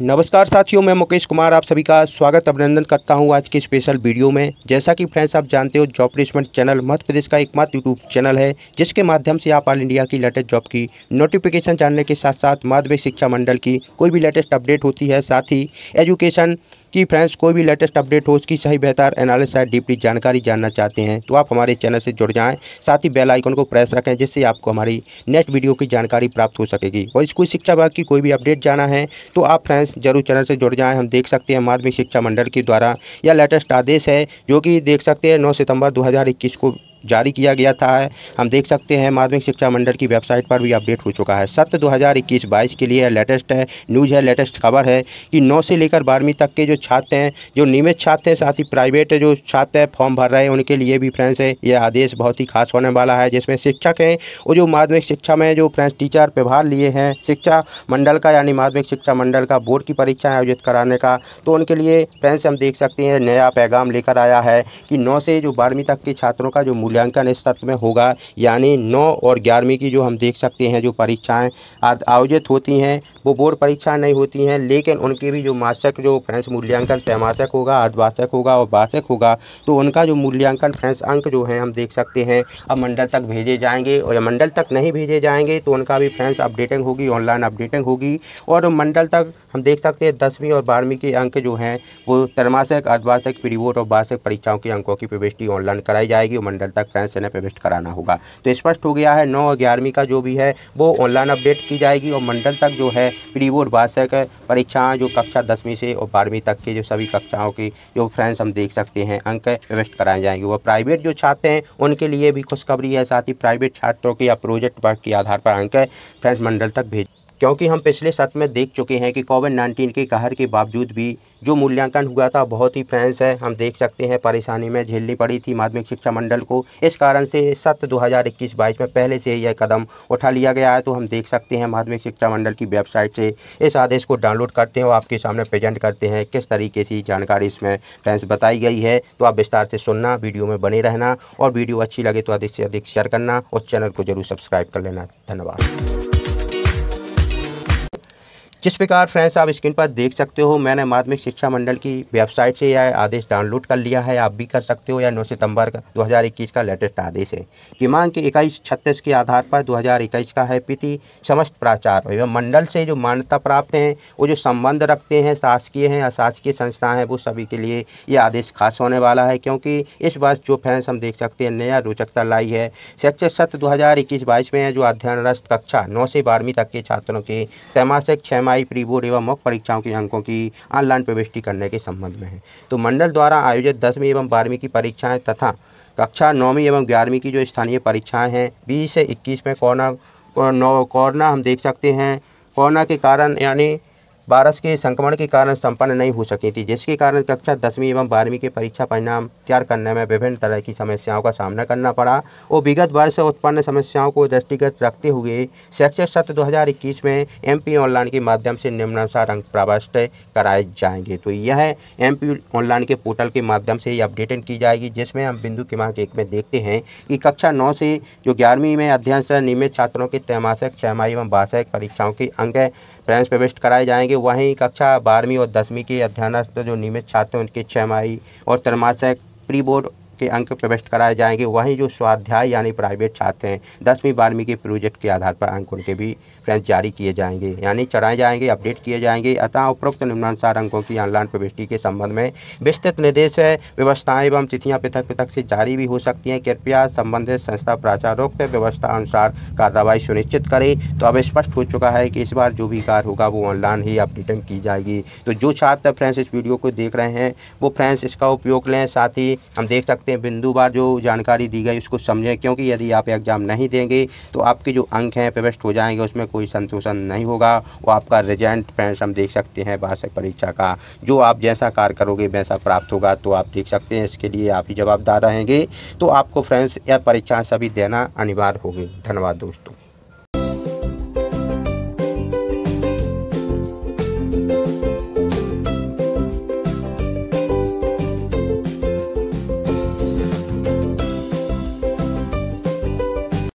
नमस्कार साथियों मैं मुकेश कुमार आप सभी का स्वागत अभिनंदन करता हूं आज के स्पेशल वीडियो में जैसा कि फ्रेंड्स आप जानते हो job placement channel Madhya Pradesh का एकमात्र यूट्यूब चैनल है जिसके माध्यम से आप ऑल इंडिया की लेटेस्ट जॉब की नोटिफिकेशन जानने के साथ साथ माध्यमिक शिक्षा मंडल की कोई भी लेटेस्ट अपडेट होती है साथ ही एजुकेशन कि फ्रेंड्स कोई भी लेटेस्ट अपडेट हो उसकी सही बेहतर एनालिस डीपली जानकारी जानना चाहते हैं तो आप हमारे चैनल से जुड़ जाएँ साथ ही बेल आइकन को प्रेस रखें जिससे आपको हमारी नेक्स्ट वीडियो की जानकारी प्राप्त हो सकेगी और स्कूल शिक्षा विभाग की कोई भी अपडेट जाना है तो आप फ्रेंड्स जरूर चैनल से जुड़ जाएँ हम देख सकते हैं माध्यमिक शिक्षा मंडल के द्वारा यह लेटेस्ट आदेश है जो कि देख सकते हैं नौ सितम्बर दो को जारी किया गया था हम देख सकते हैं माध्यमिक शिक्षा मंडल की वेबसाइट पर भी अपडेट हो चुका है सत्र दो हज़ार के लिए लेटेस्ट है न्यूज़ है लेटेस्ट खबर है कि नौ से लेकर बारहवीं तक के जो छात्र हैं जो नियमित छात्र हैं साथ ही प्राइवेट जो छात्र हैं फॉर्म भर रहे हैं उनके लिए भी फ्रेंड्स है यह आदेश बहुत ही खास होने वाला है जिसमें शिक्षक हैं और जो माध्यमिक शिक्षा में जो फ्रेंड्स टीचर प्रभार लिए हैं शिक्षा मंडल का यानी माध्यमिक शिक्षा मंडल का बोर्ड की परीक्षा आयोजित कराने का तो उनके लिए फ्रेंड्स हम देख सकते हैं नया पैगाम लेकर आया है कि नौ से जो बारहवीं तक के छात्रों का जो मूल्य मूल्यांकन इस सत्र में होगा यानी नौ और ग्यारहवीं की जो हम देख सकते हैं जो परीक्षाएँ आयोजित होती हैं वो बोर्ड परीक्षा नहीं होती हैं लेकिन उनके भी जो मासक जो फ्रेंड्स मूल्यांकन त्रैमासक होगा अर्धवासक होगा और वार्षिक होगा तो उनका जो मूल्यांकन फ्रेंड्स अंक जो है हम देख सकते हैं अब मंडल तक भेजे जाएंगे और मंडल तक नहीं भेजे जाएंगे तो उनका भी फ्रेंड्स अपडेटिंग होगी ऑनलाइन अपडेटिंग होगी और मंडल तक हम देख सकते हैं दसवीं और बारहवीं के अंक जो हैं वो त्रैमासिक अर्धवार्षिक प्रीवोट और वार्षिक परीक्षाओं के अंकों की प्रविष्टि ऑनलाइन कराई जाएगी और मंडल तक करंट चैनल प्रविष्ट कराना होगा तो स्पष्ट हो गया है नौ और ग्यारहवीं का जो भी है वो ऑनलाइन अपडेट की जाएगी और मंडल तक जो है प्री बोर्ड वार्षिक परीक्षाएँ जो कक्षा दसवीं से और बारहवीं तक के जो सभी कक्षाओं की जो फ्रेंड्स हम देख सकते हैं अंक प्रविष्ट कराए जाएंगे वो प्राइवेट जो छात्र हैं उनके लिए भी खुशखबरी है साथ ही प्राइवेट छात्रों के या प्रोजेक्ट वर्क के आधार पर अंक फ्रेंड्स मंडल तक भेज क्योंकि हम पिछले सत्र में देख चुके हैं कि कोविड नाइन्टीन के कहर के बावजूद भी जो मूल्यांकन हुआ था बहुत ही फ्रेंस है हम देख सकते हैं परेशानी में झेलनी पड़ी थी माध्यमिक शिक्षा मंडल को इस कारण से सत्र 2021-22 में पहले से यह कदम उठा लिया गया है तो हम देख सकते हैं माध्यमिक शिक्षा मंडल की वेबसाइट से इस आदेश को डाउनलोड करते हैं और आपके सामने प्रेजेंट करते हैं किस तरीके से जानकारी इसमें फ्रेंस बताई गई है तो आप विस्तार से सुनना वीडियो में बने रहना और वीडियो अच्छी लगे तो अधिक से अधिक शेयर करना और चैनल को जरूर सब्सक्राइब कर लेना धन्यवाद जिस प्रकार फ्रेंड्स आप स्क्रीन पर देख सकते हो मैंने माध्यमिक शिक्षा मंडल की वेबसाइट से यह आदेश डाउनलोड कर लिया है आप भी कर सकते हो या नौ सितंबर का 2021 का लेटेस्ट आदेश है कि मांग के इक्कीस छत्तीस के आधार पर 2021 का है पीति समस्त प्राचार एवं मंडल से जो मान्यता प्राप्त हैं वो जो संबंध रखते हैं शासकीय हैं अशासकीय संस्थाएँ हैं वो सभी के लिए ये आदेश खास होने वाला है क्योंकि इस वर्ष जो फ्रेंड्स हम देख सकते हैं नया रोचकता लाई है शैक्षिक सत्र दो हज़ार में जो अध्ययनरत कक्षा नौ से बारहवीं तक के छात्रों के त्रैमासिक छः स्थायी प्री बोर्ड एवं मुख्य परीक्षाओं के अंकों की ऑनलाइन प्रविष्टि करने के संबंध में है तो मंडल द्वारा आयोजित दसवीं एवं बारहवीं की परीक्षाएँ तथा कक्षा नौवीं एवं ग्यारहवीं की जो स्थानीय परीक्षाएँ हैं बीस से इक्कीस में कोरोना कोरोना हम देख सकते हैं कोरोना के कारण यानी वायरस के संक्रमण के कारण संपन्न नहीं हो सकी थी जिसके कारण कक्षा दसवीं एवं बारहवीं के परीक्षा परिणाम तैयार करने में विभिन्न तरह की समस्याओं का सामना करना पड़ा और विगत वर्ष उत्पन्न समस्याओं को दृष्टिगत रखते हुए शैक्षिक सत्र दो में एम ऑनलाइन के माध्यम से निम्नानुसार अंक प्रविष्ट कराए जाएंगे तो यह एम ऑनलाइन के पोर्टल के माध्यम से अपडेटेड की जाएगी जिसमें हम बिंदु क्रमांक एक में देखते हैं कि कक्षा नौ से जो ग्यारहवीं में से नियमित छात्रों के त्रैमासिक छमाही एवं बासिक परीक्षाओं के अंक फ्रेंस प्रवेश कराए जाएंगे वहीं कक्षा बारहवीं और दसवीं के अध्ययनस्थ जो नियमित छात्र हैं उनके छमाही और त्रमाशय प्री बोर्ड के अंक प्रविष्ट कराए जाएंगे वहीं जो स्वाध्याय यानी प्राइवेट छात्र हैं दसवीं बारहवीं के प्रोजेक्ट के आधार पर अंक उनके भी फ्रेंच जारी किए जाएंगे यानी चढ़ाए जाएंगे अपडेट किए जाएंगे अतः उपरोक्त निम्नानुसार अंकों की ऑनलाइन प्रविष्टि के संबंध में विस्तृत निर्देश है व्यवस्थाएं एवं तिथियां पृथक पृथक से जारी भी हो सकती हैं कृपया संबंधित संस्था प्राचारोक्त व्यवस्था अनुसार कार्रवाई सुनिश्चित करें तो अब स्पष्ट हो चुका है कि इस बार जो भी कार्य होगा वो ऑनलाइन ही अपडेटिंग की जाएगी तो जो छात्र फ्रेंड्स इस वीडियो को देख रहे हैं वो फ्रेंड्स इसका उपयोग लें साथ ही हम देख सकते सकते हैं बिंदुवार जो जानकारी दी गई उसको समझें क्योंकि यदि आप एग्ज़ाम नहीं देंगे तो आपके जो अंक हैं प्रवेश हो जाएंगे उसमें कोई संतोषण नहीं होगा वो आपका रिजल्ट फ्रेंड्स हम देख सकते हैं वार्षिक परीक्षा का जो आप जैसा कार्य करोगे वैसा प्राप्त होगा तो आप देख सकते हैं इसके लिए आप ही जवाबदार रहेंगे तो आपको फ्रेंड्स यह परीक्षा सभी देना अनिवार्य होगी धन्यवाद दोस्तों